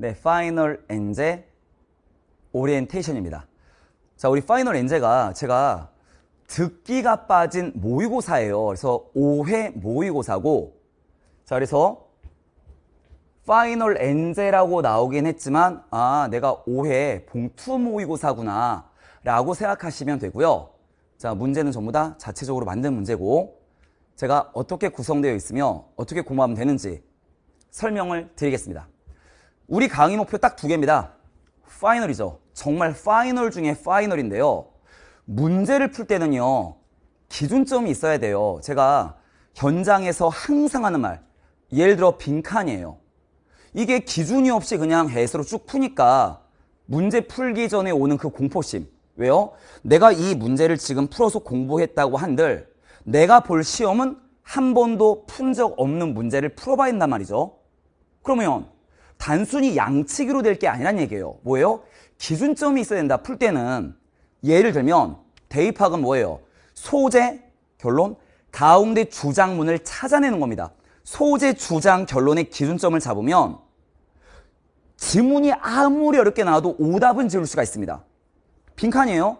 네, 파이널 엔제 오리엔테이션입니다. 자, 우리 파이널 엔제가 제가 듣기가 빠진 모의고사예요. 그래서 5회 모의고사고 자, 그래서 파이널 엔제라고 나오긴 했지만 아, 내가 5회 봉투 모의고사구나 라고 생각하시면 되고요. 자, 문제는 전부 다 자체적으로 만든 문제고 제가 어떻게 구성되어 있으며 어떻게 공부하면 되는지 설명을 드리겠습니다. 우리 강의 목표 딱 두 개입니다. 파이널이죠. 정말 파이널 중에 파이널인데요. 문제를 풀 때는요. 기준점이 있어야 돼요. 제가 현장에서 항상 하는 말. 예를 들어 빈칸이에요. 이게 기준이 없이 그냥 해서로쭉 푸니까 문제 풀기 전에 오는 그 공포심. 왜요? 내가 이 문제를 지금 풀어서 공부했다고 한들 내가 볼 시험은 한 번도 푼 적 없는 문제를 풀어봐야 한단 말이죠. 그러면 단순히 양치기로 될 게 아니란 얘기예요. 뭐예요? 기준점이 있어야 된다. 풀 때는 예를 들면 대입학은 뭐예요? 소재, 결론, 가운데 주장문을 찾아내는 겁니다. 소재, 주장, 결론의 기준점을 잡으면 지문이 아무리 어렵게 나와도 오답은 지울 수가 있습니다. 빈칸이에요.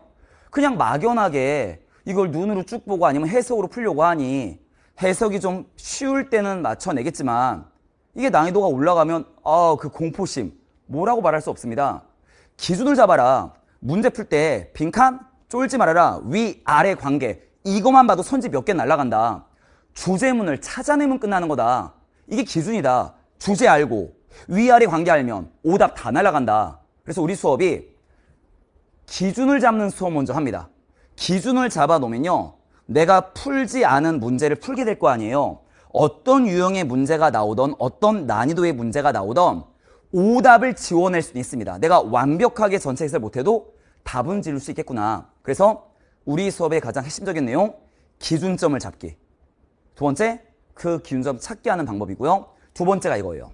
그냥 막연하게 이걸 눈으로 쭉 보고 아니면 해석으로 풀려고 하니 해석이 좀 쉬울 때는 맞춰내겠지만 이게 난이도가 올라가면 아 그 공포심 뭐라고 말할 수 없습니다. 기준을 잡아라. 문제 풀 때 빈칸 쫄지 말아라. 위 아래 관계 이것만 봐도 선지 몇 개 날라간다. 주제문을 찾아내면 끝나는 거다. 이게 기준이다. 주제 알고 위아래 관계 알면 오답 다 날라간다. 그래서 우리 수업이 기준을 잡는 수업 먼저 합니다. 기준을 잡아 놓으면요. 내가 풀지 않은 문제를 풀게 될 거 아니에요. 어떤 유형의 문제가 나오던 어떤 난이도의 문제가 나오던 오답을 지원할수 있습니다. 내가 완벽하게 전체 해설 못해도 답은 지를 수 있겠구나. 그래서 우리 수업의 가장 핵심적인 내용 기준점을 잡기. 두 번째 그 기준점 찾기 하는 방법이고요. 두 번째가 이거예요.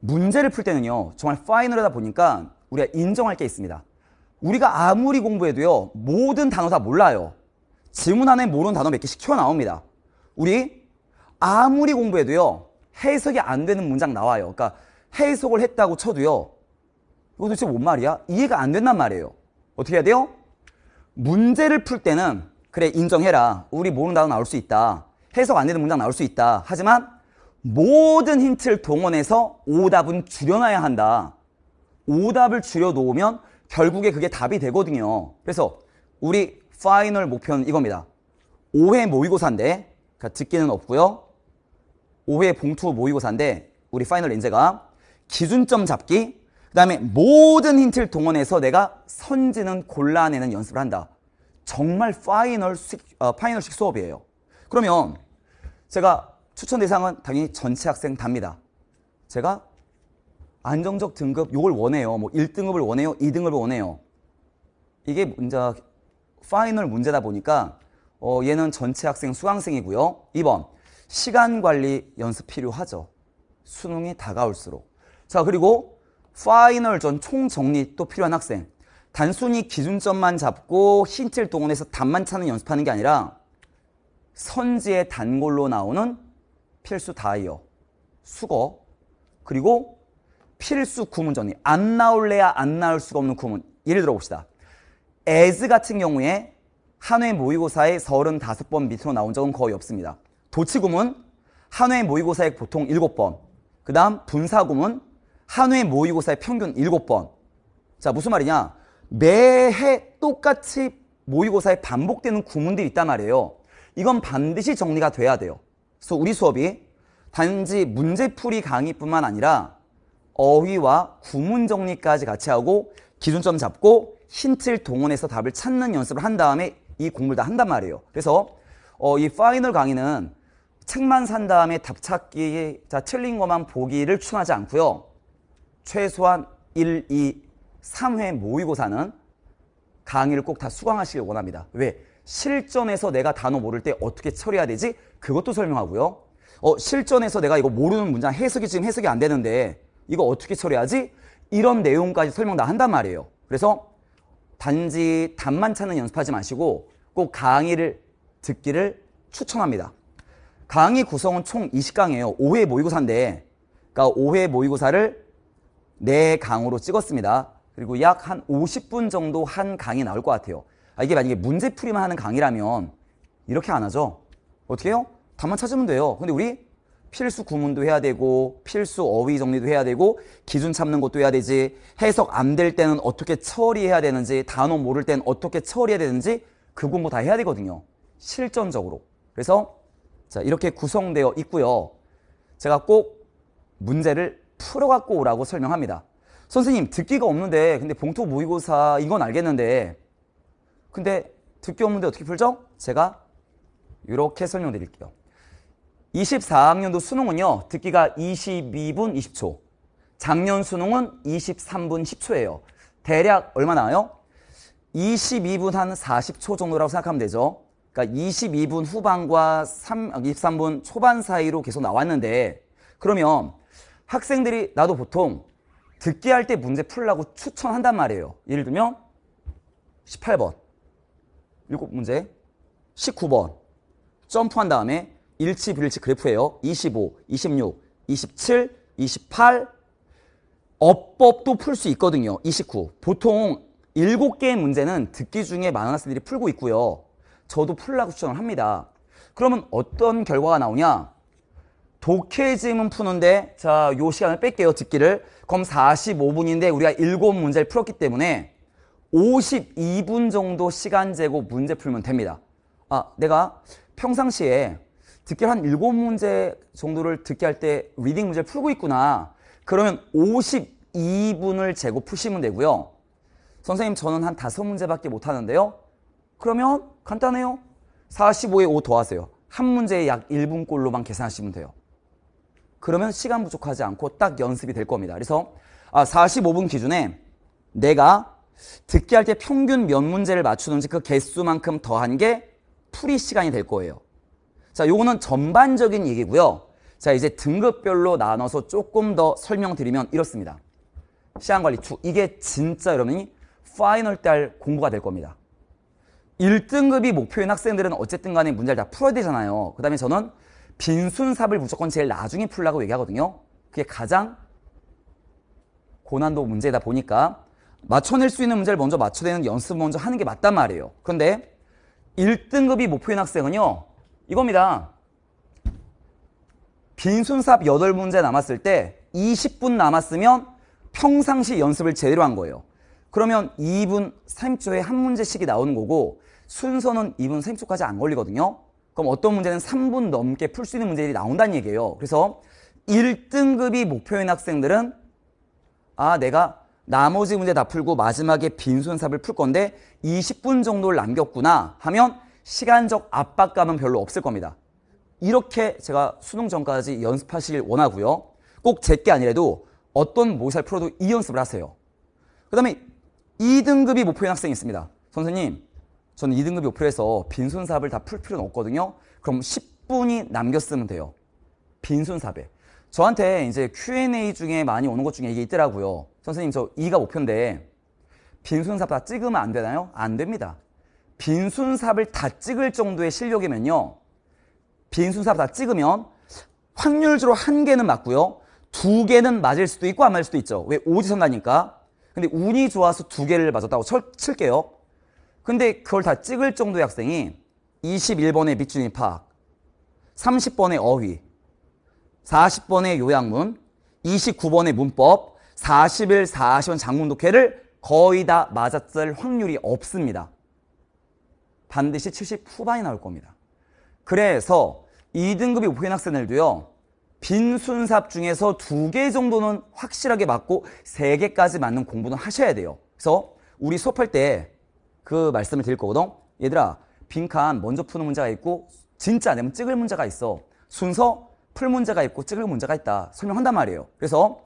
문제를 풀 때는요. 정말 파이널하다 보니까 우리가 인정할 게 있습니다. 우리가 아무리 공부해도요. 모든 단어 다 몰라요. 질문 안에 모르는 단어 몇 개씩 튀나옵니다 우리 아무리 공부해도요 해석이 안 되는 문장 나와요 그러니까 해석을 했다고 쳐도요 이거 도대체 뭔 말이야? 이해가 안 된단 말이에요 어떻게 해야 돼요? 문제를 풀 때는 그래 인정해라 우리 모르는 단어 나올 수 있다 해석 안 되는 문장 나올 수 있다 하지만 모든 힌트를 동원해서 오답은 줄여놔야 한다 오답을 줄여놓으면 결국에 그게 답이 되거든요 그래서 우리 파이널 목표는 이겁니다 5회 모의고사인데 그러니까 듣기는 없고요 5회 봉투 모의고사인데 우리 파이널 인재가 기준점 잡기 그 다음에 모든 힌트를 동원해서 내가 선지는 골라내는 연습을 한다. 정말 파이널식, 어, 파이널식 수업이에요. 그러면 제가 추천 대상은 당연히 전체 학생 답니다. 제가 안정적 등급 요걸 원해요. 뭐 1등급을 원해요. 2등급을 원해요. 이게 문제 파이널 문제다 보니까 어, 얘는 전체 학생 수강생이고요. 2번 시간 관리 연습 필요하죠. 수능이 다가올수록. 자, 그리고 파이널전 총정리 또 필요한 학생. 단순히 기준점만 잡고 힌트를 동원해서 단만 차는 연습하는 게 아니라 선지의 단골로 나오는 필수 다이어, 수거, 그리고 필수 구문 정리. 안 나올래야 안 나올 수가 없는 구문. 예를 들어 봅시다. as 같은 경우에 한회 모의고사에 35번 밑으로 나온 적은 거의 없습니다. 도치구문 한회 모의고사에 보통 일곱 번그 다음 분사구문 한회 모의고사에 평균 일곱 번자 무슨 말이냐 매해 똑같이 모의고사에 반복되는 구문들이 있단 말이에요 이건 반드시 정리가 돼야 돼요 그래서 우리 수업이 단지 문제풀이 강의뿐만 아니라 어휘와 구문 정리까지 같이 하고 기준점 잡고 힌트를 동원해서 답을 찾는 연습을 한 다음에 이 공부를 다 한단 말이에요. 그래서 어, 이 파이널 강의는 책만 산 다음에 답찾기, 자, 틀린 것만 보기를 추천하지 않고요. 최소한 1, 2, 3회 모의고사는 강의를 꼭 다 수강하시길 원합니다. 왜? 실전에서 내가 단어 모를 때 어떻게 처리해야 되지? 그것도 설명하고요. 어, 실전에서 내가 이거 모르는 문장 해석이 지금 해석이 안 되는데 이거 어떻게 처리하지? 이런 내용까지 설명 다 한단 말이에요. 그래서 단지 답만 찾는 연습하지 마시고 꼭 강의를 듣기를 추천합니다. 강의 구성은 총 20강이에요. 5회 모의고사인데 그러니까 5회 모의고사를 4강으로 찍었습니다. 그리고 약 한 50분 정도 한 강의 나올 것 같아요. 아, 이게 만약에 문제풀이만 하는 강의라면 이렇게 안 하죠. 어떻게 해요? 답만 찾으면 돼요. 근데 우리 필수 구문도 해야 되고 필수 어휘 정리도 해야 되고 기준 참는 것도 해야 되지 해석 안 될 때는 어떻게 처리해야 되는지 단어 모를 때는 어떻게 처리해야 되는지 그 공부 다 해야 되거든요. 실전적으로. 그래서 자, 이렇게 구성되어 있고요. 제가 꼭 문제를 풀어갖고 오라고 설명합니다. 선생님, 듣기가 없는데, 근데 봉투 모의고사 이건 알겠는데, 근데 듣기 없는데 어떻게 풀죠? 제가 이렇게 설명드릴게요. 24학년도 수능은요, 듣기가 22분 20초. 작년 수능은 23분 10초예요. 대략 얼마 나요 22분 한 40초 정도라고 생각하면 되죠. 그러니까 22분 후반과 3, 23분 아, 초반 사이로 계속 나왔는데 그러면 학생들이 나도 보통 듣기 할 때 문제 풀라고 추천한단 말이에요. 예를 들면 18번, 7문제, 19번 점프한 다음에 일치 비일치 그래프예요. 25, 26, 27, 28 어법도 풀 수 있거든요. 29. 보통 7개의 문제는 듣기 중에 많은 학생들이 풀고 있고요. 저도 풀라고 추천을 합니다. 그러면 어떤 결과가 나오냐? 독해지문 푸는데 자, 요 시간을 뺄게요. 듣기를. 그럼 45분인데 우리가 7문제를 풀었기 때문에 52분 정도 시간 재고 문제 풀면 됩니다. 아, 내가 평상시에 듣기 한 7문제 정도를 듣게할때 리딩 문제를 풀고 있구나. 그러면 52분을 재고 푸시면 되고요. 선생님 저는 한 5문제밖에 못 하는데요. 그러면 간단해요. 45에 5 더하세요. 한 문제에 약 1분꼴로만 계산하시면 돼요. 그러면 시간 부족하지 않고 딱 연습이 될 겁니다. 그래서 아, 45분 기준에 내가 듣기 할 때 평균 몇 문제를 맞추는지 그 개수만큼 더한 게 풀이 시간이 될 거예요. 자, 요거는 전반적인 얘기고요. 자, 이제 등급별로 나눠서 조금 더 설명드리면 이렇습니다. 시간 관리 2. 이게 진짜 여러분이 파이널 때 공부가 될 겁니다. 1등급이 목표인 학생들은 어쨌든 간에 문제를 다 풀어야 되잖아요. 그 다음에 저는 빈순삽을 무조건 제일 나중에 풀라고 얘기하거든요. 그게 가장 고난도 문제다 보니까 맞춰낼 수 있는 문제를 먼저 맞춰내는 연습 먼저 하는 게 맞단 말이에요. 그런데 1등급이 목표인 학생은요. 이겁니다. 빈순삽 8문제 남았을 때 20분 남았으면 평상시 연습을 제대로 한 거예요. 그러면 2분 3초에한 문제씩이 나오는 거고 순서는 2분 30초까지 안 걸리거든요. 그럼 어떤 문제는 3분 넘게 풀 수 있는 문제들이 나온다는 얘기예요. 그래서 1등급이 목표인 학생들은 아 내가 나머지 문제 다 풀고 마지막에 빈손삽을 풀 건데 20분 정도를 남겼구나 하면 시간적 압박감은 별로 없을 겁니다. 이렇게 제가 수능 전까지 연습하시길 원하고요. 꼭 제게 아니라도 어떤 모의사를 풀어도 이 연습을 하세요. 그 다음에 2등급이 목표인 학생이 있습니다. 선생님 저는 2등급 요표해서 빈손 사업을 다 풀 필요는 없거든요. 그럼 10분이 남겼으면 돼요. 빈손 사업에. 저한테 이제 Q&A 중에 많이 오는 것 중에 이게 있더라고요. 선생님 저 2가 목표인데 빈손 사업 다 찍으면 안 되나요? 안 됩니다. 빈손 사업을 다 찍을 정도의 실력이면요. 빈손 사업 다 찍으면 확률적으로 한 개는 맞고요. 두 개는 맞을 수도 있고 안 맞을 수도 있죠. 왜 오지선다니까. 근데 운이 좋아서 두 개를 맞았다고 쳐, 칠게요. 근데 그걸 다 찍을 정도의 학생이 21번의 밑줄임 파악, 30번의 어휘, 40번의 요양문, 29번의 문법, 40일, 40원 장문 독해를 거의 다 맞았을 확률이 없습니다. 반드시 70 후반이 나올 겁니다. 그래서 2등급이 보인 학생들도요. 빈순삽 중에서 두 개 정도는 확실하게 맞고 세 개까지 맞는 공부는 하셔야 돼요. 그래서 우리 수업할 때그 말씀을 드릴 거거든. 얘들아, 빈칸 먼저 푸는 문제가 있고 진짜 내면 찍을 문제가 있어. 순서 풀 문제가 있고 찍을 문제가 있다. 설명한단 말이에요. 그래서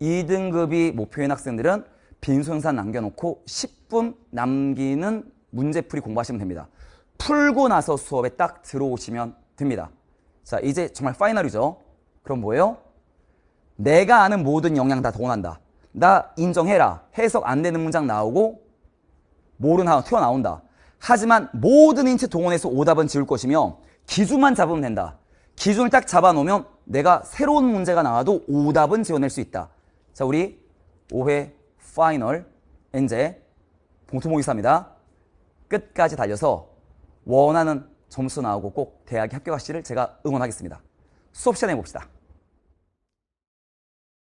2등급이 목표인 학생들은 빈손산 남겨놓고 10분 남기는 문제풀이 공부하시면 됩니다. 풀고 나서 수업에 딱 들어오시면 됩니다. 자, 이제 정말 파이널이죠. 그럼 뭐예요? 내가 아는 모든 영양 다 동원한다. 나 인정해라. 해석 안 되는 문장 나오고 모른 하나 튀어나온다. 하지만 모든 인체 동원해서 오답은 지울 것이며 기준만 잡으면 된다. 기준을 딱 잡아놓으면 내가 새로운 문제가 나와도 오답은 지어낼 수 있다. 자, 우리 5회 파이널 엔제 봉투모의사입니다. 끝까지 달려서 원하는 점수 나오고 꼭 대학에 합격하시기를 제가 응원하겠습니다. 수업 시간에 봅시다.